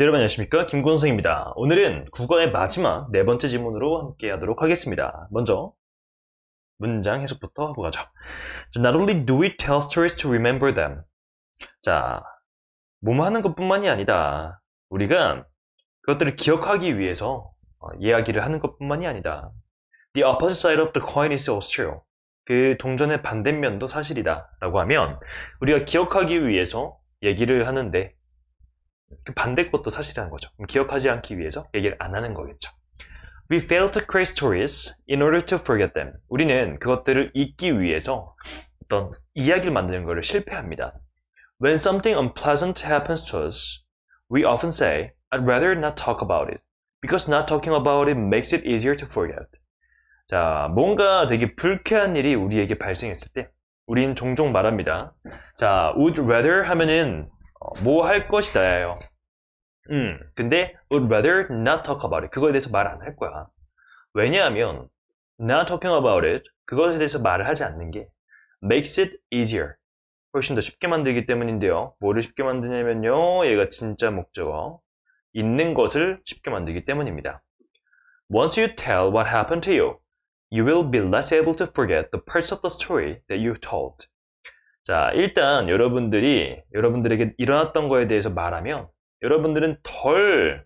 네, 여러분 안녕하십니까 김군 성입니다 오늘은 국어의 마지막 네 번째 지문으로 함께 하도록 하겠습니다 먼저 문장 해석부터 하고 가죠 Not only do we tell stories to remember them 자, 뭐뭐 하는 것뿐만이 아니다 우리가 그것들을 기억하기 위해서 어, 이야기를 하는 것뿐만이 아니다 The opposite side of the coin is also 그 동전의 반대면도 사실이다 라고 하면 우리가 기억하기 위해서 얘기를 하는데 반대 것도 사실이라는 거죠. 기억하지 않기 위해서 얘기를 안 하는 거겠죠. We fail to create stories in order to forget them. 우리는 그것들을 잊기 위해서 어떤 이야기를 만드는 것을 실패합니다. When something unpleasant happens to us, we often say, I'd rather not talk about it, because not talking about it makes it easier to forget. 자, 뭔가 되게 불쾌한 일이 우리에게 발생했을 때, 우린 종종 말합니다. 자, would rather 하면은 뭐할 것이다예요. 음, 근데 would rather not talk about it. 그거에 대해서 말 안 할 거야. 왜냐하면 not talking about it 그것에 대해서 말을 하지 않는 게 makes it easier. 훨씬 더 쉽게 만들기 때문인데요. 뭐를 쉽게 만드냐면요. 얘가 진짜 목적어. 있는 것을 쉽게 만들기 때문입니다. Once you tell what happened to you, you will be less able to forget the parts of the story that you told. 자, 일단 여러분들이 여러분들에게 일어났던 거에 대해서 말하면 여러분들은 덜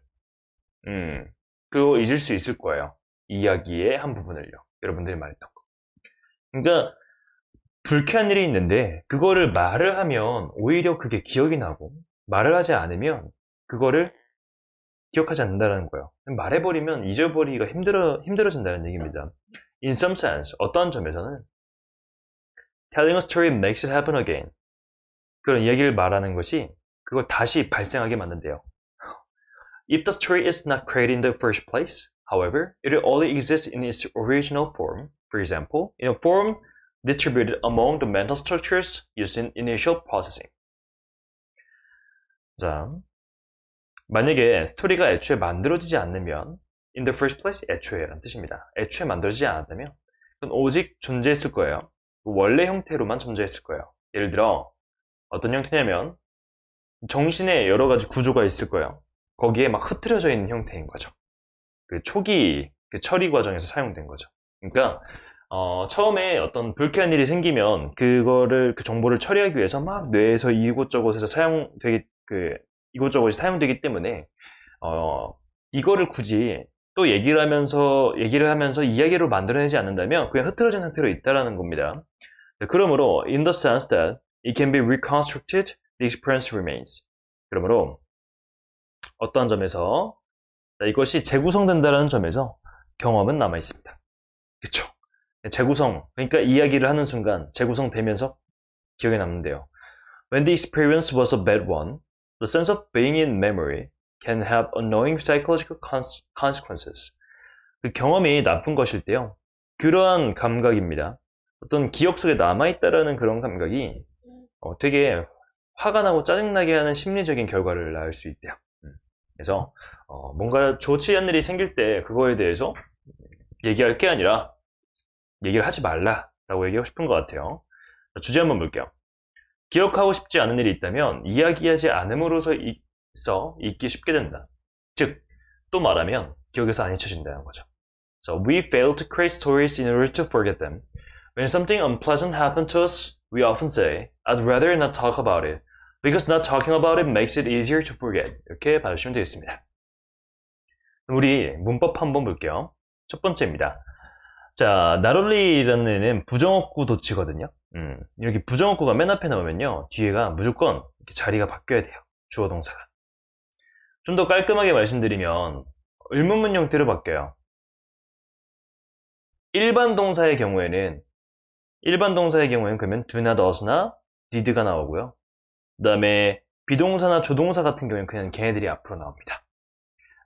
음, 그거 잊을 수 있을 거예요. 이야기의 한 부분을요. 여러분들이 말했던 거. 그러니까 불쾌한 일이 있는데 그거를 말을 하면 오히려 그게 기억이 나고 말을 하지 않으면 그거를 기억하지 않는다는 거예요. 말해버리면 잊어버리기가 힘들어, 힘들어진다는 얘기입니다. In some sense, 어떤 점에서는 telling a story makes it happen again. 그런 얘기를 말하는 것이 그걸 다시 발생하게 만든대요. If the story is not created in the first place, however, it will only exist in its original form, for example, in a form distributed among the mental structures used in initial processing. 자, 만약에 스토리가 애초에 만들어지지 않으면 in the first place 애초에라는 뜻입니다. 애초에 만들어지지 않았다면 그건 오직 존재했을 거예요. 그 원래 형태로만 존재했을 거예요. 예를 들어 어떤 형태냐면 정신에 여러 가지 구조가 있을 거예요. 거기에 막 흐트러져 있는 형태인 거죠. 그 초기 그 처리 과정에서 사용된 거죠. 그러니까 어, 처음에 어떤 불쾌한 일이 생기면 그거를 그 정보를 처리하기 위해서 막 뇌에서 이곳저곳에서 사용되기 그 이곳저곳이 사용되기 때문에 어, 이거를 굳이 또 얘기를 하면서 얘기를 하면서 이야기로 만들어내지 않는다면 그냥 흐트러진 상태로 있다라는 겁니다. 네, 그러므로 in the sense that it can be reconstructed, the experience remains. 그러므로 어떠한 점에서 이것이 재구성된다는 라 점에서 경험은 남아 있습니다. 그렇죠? 네, 재구성 그러니까 이야기를 하는 순간 재구성되면서 기억에 남는데요. When the experience was a bad one, the sense of being in memory can have annoying psychological consequences. 그 경험이 나쁜 것일 때요. 그러한 감각입니다. 어떤 기억 속에 남아있다라는 그런 감각이 어, 되게 화가 나고 짜증나게 하는 심리적인 결과를 낳을 수 있대요. 음, 그래서 어, 뭔가 좋지 않은 일이 생길 때 그거에 대해서 얘기할 게 아니라 얘기를 하지 말라라고 얘기하고 싶은 것 같아요. 주제 한번 볼게요. 기억하고 싶지 않은 일이 있다면 이야기하지 않음으로써 있어 잊기 쉽게 된다. 즉, 또 말하면 기억에서 안 잊혀진다는 거죠. So we fail to create stories in order to forget them. When something unpleasant happened to us, we often say, I'd rather not talk about it, because not talking about it makes it easier to forget. 이렇게 봐주시면 되겠습니다. 우리 문법 한번 볼게요. 첫 번째입니다. 자, 나롤리라는 애는 부정어구 도치거든요. 음, 이렇게 부정어구가 맨 앞에 나오면요. 뒤에가 무조건 자리가 바뀌어야 돼요. 주어 동사가. 좀더 깔끔하게 말씀드리면 을문문 형태로 바뀌어요. 일반 동사의 경우에는 일반 동사의 경우에는 그러면 do not us나 did가 나오고요. 그 다음에 비동사나 조동사 같은 경우에는 그냥 걔네들이 앞으로 나옵니다.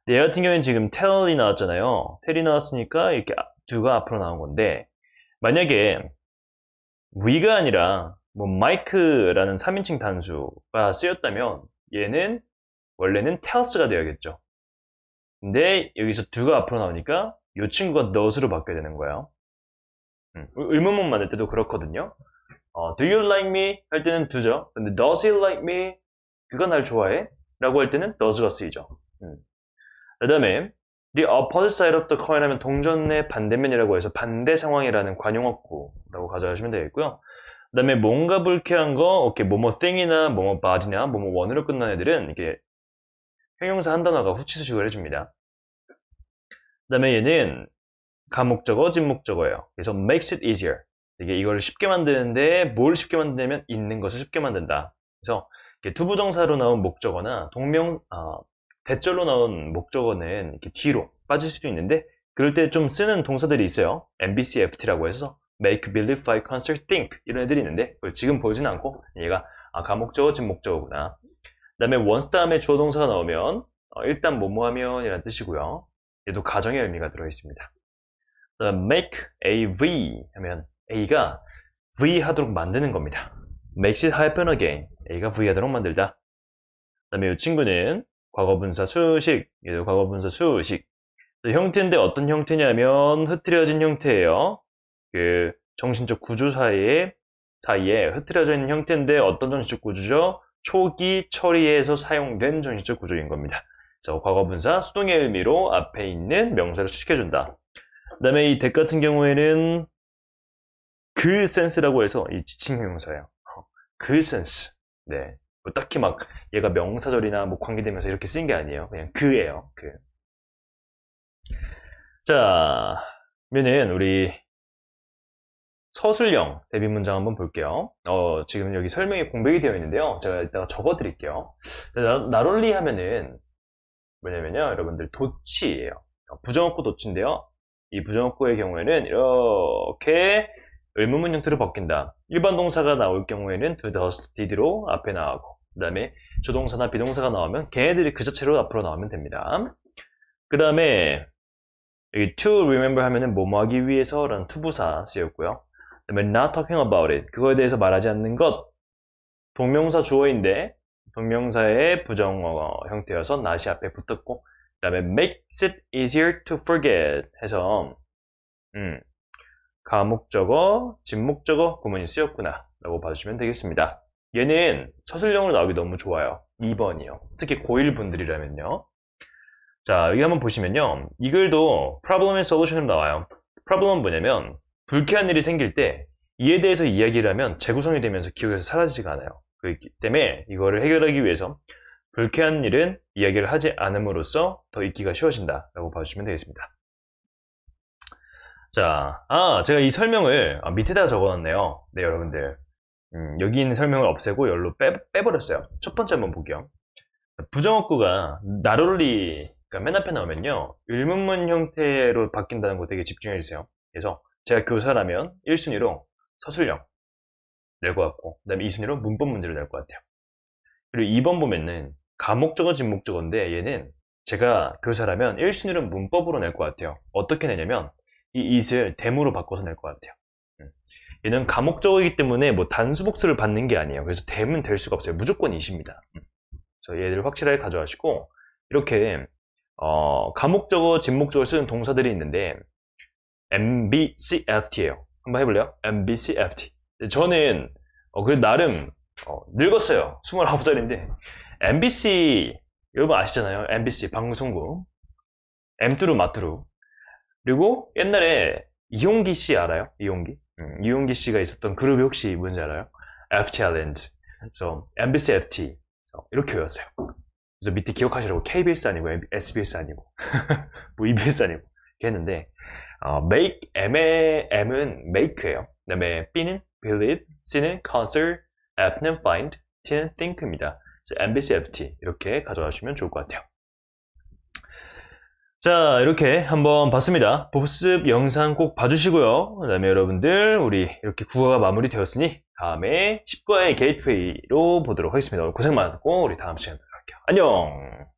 얘 같은 경우에는 지금 tell이 나왔잖아요. tell이 나왔으니까 이렇게 do가 앞으로 나온 건데 만약에 we가 아니라 뭐 mike라는 3인칭 단수가 쓰였다면 얘는 원래는 tells가 되어야겠죠. 근데 여기서 do가 앞으로 나오니까 이 친구가 does로 바뀌어야 되는 거예요. 음, 의문문 만들 때도 그렇거든요. 어, do you like me? 할 때는 do죠. 근데 does he like me? 그가 날 좋아해? 라고 할 때는 does가 쓰이죠. 음. 그 다음에 the opposite side of the coin 하면 동전의 반대면이라고 해서 반대 상황이라는 관용어구라고 가져가시면 되겠고요. 그 다음에 뭔가 불쾌한 거, 오케이, 뭐뭐 thing이나 뭐뭐 body나 뭐뭐 one으로 끝난 애들은 이게 형용사 한 단어가 후치수식을 해줍니다. 그 다음에 얘는 감목적어 진목적어예요. 그래서 makes it easier. 이게 이걸 쉽게 만드는데 뭘 쉽게 만드냐면 있는 것을 쉽게 만든다. 그래서 투부정사로 나온 목적어나 동명 어, 대절로 나온 목적어는 이렇게 뒤로 빠질 수도 있는데 그럴 때 좀 쓰는 동사들이 있어요. MBC FT라고 해서 make, believe, f i n h concert, think 이런 애들이 있는데 지금 보진 않고 얘가 아, 가목적어, 진목적어구나. 그 다음에 원스 다음에 주어 동사가 나오면 어, 일단 뭐뭐 하면 이라는 뜻이고요. 얘도 가정의 의미가 들어있습니다. make a V 하면 A가 V 하도록 만드는 겁니다. makes it happen again. A가 V 하도록 만들다. 그 다음에 이 친구는 과거분사 수식, 얘도 과거분사 수식. 형태인데 어떤 형태냐면 흐트려진 형태예요. 그 정신적 구조 사이에 사이에 흐트려져 있는 형태인데 어떤 정신적 구조죠? 초기 처리에서 사용된 전시적 구조인 겁니다. 자, 과거분사 수동의 의미로 앞에 있는 명사를 수식해준다. 그 다음에 이 덱 같은 경우에는 그 센스라고 해서 이 지칭 형용사예요. 어, 그 센스. 네. 뭐 딱히 막 얘가 명사절이나 뭐 관계되면서 이렇게 쓰인 게 아니에요. 그냥 그예요. 그. 자, 그러면 우리 서술형 대비 문장 한번 볼게요. 어, 지금 여기 설명이 공백이 되어 있는데요. 제가 이따가 적어 드릴게요. 나롤리 하면은 뭐냐면요. 여러분들 도치예요. 어, 부정어구 도치인데요. 이 부정어구의 경우에는 이렇게 의문문 형태로 벗긴다 일반 동사가 나올 경우에는 to the did로 앞에 나오고 그 다음에 조동사나 비동사가 나오면 걔네들이 그 자체로 앞으로 나오면 됩니다. 그 다음에 여기 to remember 하면은 뭐뭐 하기 위해서 라는 t 투부사 쓰였고요. 다음 not talking about it. 그거에 대해서 말하지 않는 것. 동명사 주어인데 동명사의 부정어 형태여서 not이 앞에 붙었고 그 다음에 makes it easier to forget 해서 음, 가목적어, 진목적어 구문이 쓰였구나 라고 봐주시면 되겠습니다. 얘는 서술형으로 나오기 너무 좋아요. 2번이요. 특히 고1 분들이라면요. 자, 여기 한번 보시면요. 이 글도 problem and solution으로 나와요. problem은 뭐냐면 불쾌한 일이 생길 때 이에 대해서 이야기를 하면 재구성이 되면서 기억에서 사라지지가 않아요. 그렇기 때문에 이거를 해결하기 위해서 불쾌한 일은 이야기를 하지 않음으로써 더 읽기가 쉬워진다 라고 봐주시면 되겠습니다. 자, 아 제가 이 설명을 아, 밑에다 적어놨네요. 네 여러분들 음, 여기 있는 설명을 없애고 열로 빼, 빼버렸어요. 첫 번째 한번 볼게요. 부정어구가 나롤리 그러니까 맨 앞에 나오면요. 일문문 형태로 바뀐다는 거 되게 집중해주세요. 그래서 제가 교사라면 그 1순위로 서술형 낼 것 같고 그 다음에 2순위로 문법 문제를 낼것 같아요 그리고 2번 보면은 감목적어 진목적어인데 얘는 제가 교사라면 그 1순위로 문법으로 낼 것 같아요 어떻게 내냐면 이 it을 대무로 바꿔서 낼 것 같아요 음. 얘는 감목적어이기 때문에 뭐 단수복수를 받는 게 아니에요 그래서 대면 될 수가 없어요 무조건 이십니다 음. 그래서 얘를 확실하게 가져가시고 이렇게 어, 감목적어 진목적어 쓰는 동사들이 있는데 MBCFT예요. 한번 해볼래요? MBCFT. 저는 어, 그 나름 어, 늙었어요. 29살인데 MBC 여러분 아시잖아요. MBC 방송국 m 뚜루 마뚜루 그리고 옛날에 이용기 씨 알아요? 이용기? 음, 이용기 씨가 있었던 그룹이 혹시 뭔지 알아요? F Challenge. 그래서 MBC FT. 그래서 이렇게 외웠어요. 그래서 밑에 기억하시라고 KBS 아니고 SBS 아니고 뭐 EBS 아니고 이렇게 했는데 어, make M의 M은 make예요. 그다음에 B는 believe, C는 c o n s e r F는 find, T는 think입니다. MBC FT 이렇게 가져가시면 좋을 것 같아요. 자 이렇게 한번 봤습니다. 복습 영상 꼭 봐주시고요. 그 다음에 여러분들 우리 이렇게 국어가 마무리되었으니 다음에 10과의 게이트웨이로 보도록 하겠습니다. 오늘 고생 많았고 우리 다음 시간에 뵐게요. 안녕!